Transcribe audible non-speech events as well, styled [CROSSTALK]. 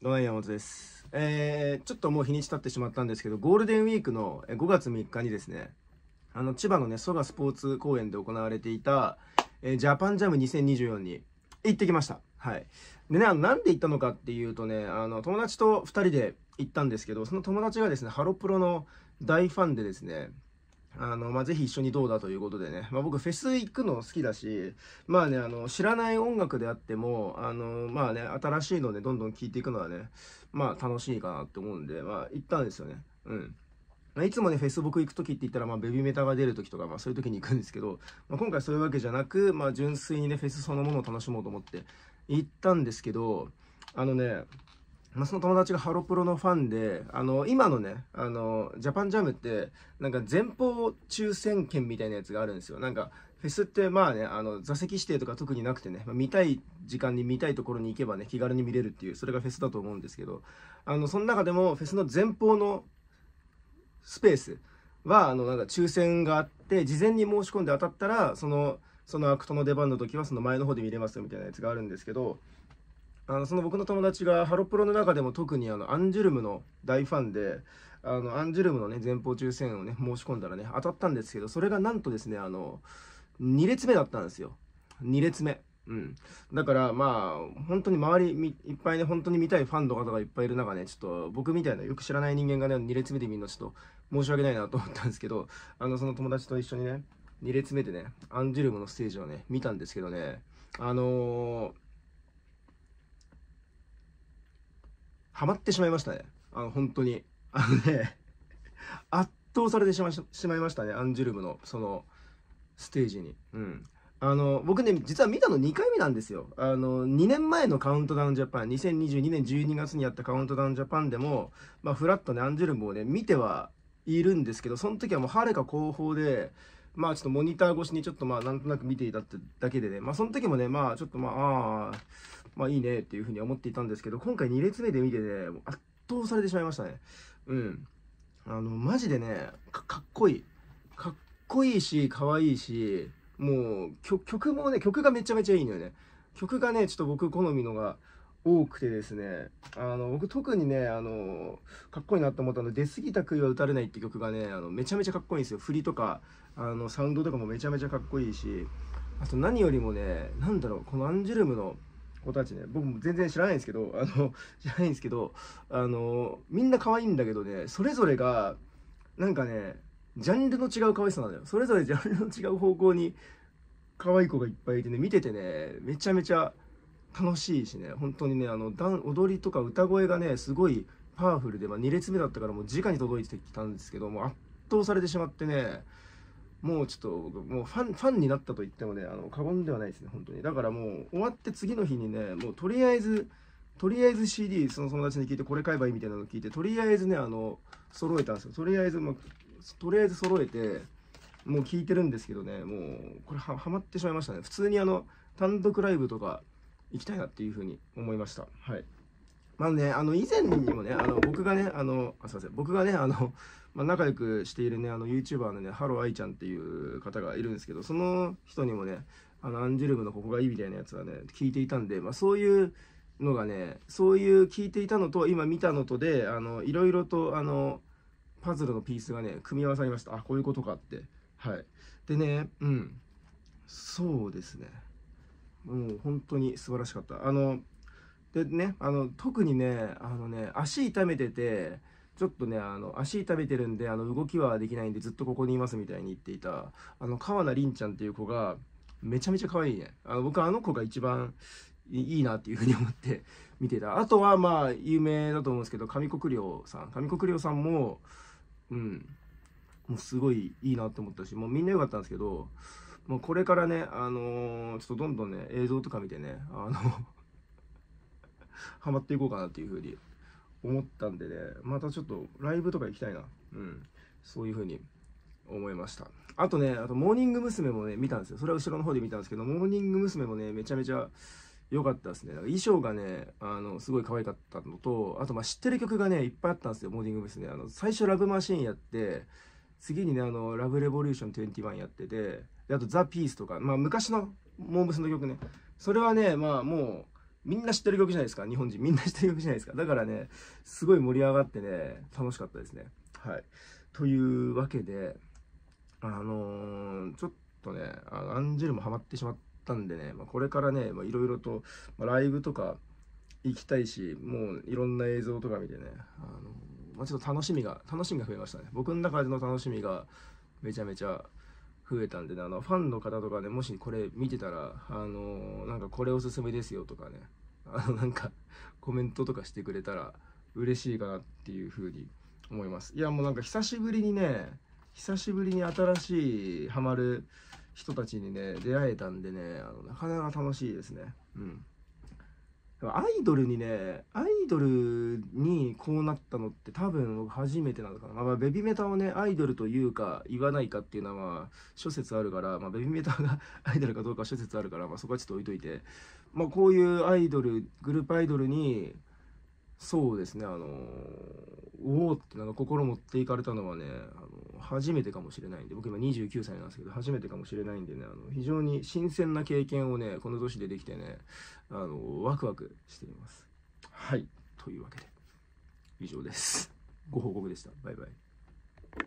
どない山本です。えー、ちょっともう日にち経ってしまったんですけど、ゴールデンウィークの5月3日にですね、あの、千葉のね、蘇我スポーツ公園で行われていた、えー、ジャパンジャム2024に行ってきました。はい。でね、あの、なんで行ったのかっていうとね、あの、友達と2人で行ったんですけど、その友達がですね、ハロプロの大ファンでですね、あの、まぜひ一緒にどうだということでね。まあ、僕、フェス行くの好きだし、まあね、あの、知らない音楽であっても、あの、まあね、新しいのでどんどん聴いていくのはね、まあ、楽しいかなって思うんで、まあ、行ったんですよね。うん。まあ、いつもね、フェス僕行く時って言ったら、まあ、ベビーメタが出る時とか、まあ、そういう時に行くんですけど、まあ、今回そういうわけじゃなく、まあ、純粋にね、フェスそのものを楽しもうと思って行ったんですけど、あのね、まあ、その友達がハロプロのファンで、あの、今のね、あの、ジャパンジャムって、なんか前方抽選券みたいなやつがあるんですよ。なんか、フェスってまあね、あの、座席指定とか特になくてね、まあ、見たい時間に見たいところに行けばね、気軽に見れるっていう、それがフェスだと思うんですけど、あの、その中でもフェスの前方のスペースは、あの、なんか抽選があって、事前に申し込んで当たったら、その、そのアクトの出番の時はその前の方で見れますよみたいなやつがあるんですけど、あのその僕の友達がハロプロの中でも特にあのアンジュルムの大ファンであのアンジュルムのね前方抽選をね申し込んだらね当たったんですけどそれがなんとですねあの2列目だったんですよ2列目うん、だからまあ本当に周りいっぱいね本当に見たいファンの方がいっぱいいる中ねちょっと僕みたいなよく知らない人間がね2列目で見るのちょっと申し訳ないなと思ったんですけどあのその友達と一緒にね2列目でねアンジュルムのステージをね見たんですけどねあのーハマってしまいましたね。あの、本当に。あのね、[LAUGHS] 圧倒されてしまいましたね、アンジュルムの、その、ステージに。うん。あの、僕ね、実は見たの2回目なんですよ。あの、2年前のカウントダウンジャパン、2022年12月にやったカウントダウンジャパンでも、まあ、フラットね、アンジュルムをね、見てはいるんですけど、その時はもう、はるか後方で、まあちょっとモニター越しにちょっとまあなんとなく見ていただけでね、まあその時もね、まあちょっとまあ、あまあいいねっていうふうに思っていたんですけど、今回2列目で見てね、圧倒されてしまいましたね。うん。あの、マジでね、かっこいい。かっこいいし、かわいいし、もう曲もね、曲がめちゃめちゃいいのよね。曲がね、ちょっと僕好みのが、多くてですねあの僕特にねあのかっこいいなと思ったの出過ぎた杭は打たれないって曲がねあのめちゃめちゃかっこいいんですよ振りとかあのサウンドとかもめちゃめちゃかっこいいしあと何よりもね何だろうこのアンジュルムの子たちね僕も全然知らないんですけどあの [LAUGHS] 知らないんですけどあのみんな可愛いんだけどねそれぞれがなんかねジャンルの違う可愛さなだよそれぞれジャンルの違う方向に可愛い子がいっぱいいてね見ててねめちゃめちゃ楽しいしね本当にねあの踊りとか歌声がねすごいパワフルで、まあ、2列目だったからもう直に届いてきたんですけども圧倒されてしまってねもうちょっともうファンファンになったと言ってもねあの過言ではないですね本当にだからもう終わって次の日にねもうとりあえずとりあえず CD その友達に聞いてこれ買えばいいみたいなのを聞いてとりあえずねあの揃えたんですよとりあえず、まあ、とりあえず揃えてもう聞いてるんですけどねもうこれはまってしまいましたね普通にあの単独ライブとか行きたいなっていうふうに思いました。はい。まあね、あの、以前にもね、あの、僕がね、あの、あすいません、僕がね、あの、[LAUGHS] まあ、仲良くしているね、あの、YouTuber のね、ハローアイちゃんっていう方がいるんですけど、その人にもね、あの、アンジュルムのここがいいみたいなやつはね、聞いていたんで、まあ、そういうのがね、そういう聞いていたのと、今見たのとで、あの、いろいろと、あの、パズルのピースがね、組み合わさりました。あ、こういうことかって。はい。でね、うん。そうですね。もう本当に素晴らしかった。あの、でね、あの、特にね、あのね、足痛めてて、ちょっとね、あの、足痛めてるんで、あの、動きはできないんで、ずっとここにいますみたいに言っていた、あの、川名凛ちゃんっていう子が、めちゃめちゃ可愛いね。あの、僕あの子が一番いいなっていうふうに思って見てた。あとは、まあ、有名だと思うんですけど、上国良さん。上国良さんも、うん、もうすごいいいなって思ったし、もうみんな良かったんですけど、もうこれからね、あのー、ちょっとどんどんね、映像とか見てね、あの [LAUGHS] ハマっていこうかなっていうふうに思ったんでね、またちょっとライブとか行きたいな。うん。そういうふうに思いました。あとね、あと、モーニング娘。もね、見たんですよ。それは後ろの方で見たんですけど、モーニング娘。もね、めちゃめちゃ良かったですね。か衣装がね、あの、すごい可愛かったのと、あと、ま、知ってる曲がね、いっぱいあったんですよ、モーニング娘。あの、最初、ラブマシーンやって、次にね、あの、ラブレボリューション21やってて、あとザ・ピースとか、まあ、昔のモーブスの曲ねそれはねまあもうみんな知ってる曲じゃないですか日本人みんな知ってる曲じゃないですかだからねすごい盛り上がってね楽しかったですねはいというわけであのー、ちょっとねアンジェルもハマってしまったんでね、まあ、これからねいろいろと、まあ、ライブとか行きたいしもういろんな映像とか見てねあのー、まあ、ちょっと楽しみが楽しみが増えましたね僕の中での楽しみがめちゃめちゃ増えたんでね、あの、ファンの方とかね、もしこれ見てたら、あのー、なんかこれおすすめですよとかね、[LAUGHS] あの、なんかコメントとかしてくれたら嬉しいかなっていうふうに思います。いや、もうなんか久しぶりにね、久しぶりに新しいハマる人たちにね、出会えたんでね、あのなかなか楽しいですね。うん。アイドルにね、アイドルにこうなったのって多分僕初めてなのかな。まあ、ベビメタをね、アイドルというか言わないかっていうのはまあ諸説あるから、まあ、ベビメタが [LAUGHS] アイドルかどうか諸説あるから、まあ、そこはちょっと置いといて、まあ、こういうアイドル、グループアイドルにそうですね、あのおおってなんか心持っていかれたのはね、あの初めてかもしれないんで、僕今29歳なんですけど、初めてかもしれないんでね、あの非常に新鮮な経験をね、この年でできてね、あのワクワクしています。はい、というわけで、以上です。ご報告でした。バイバイ。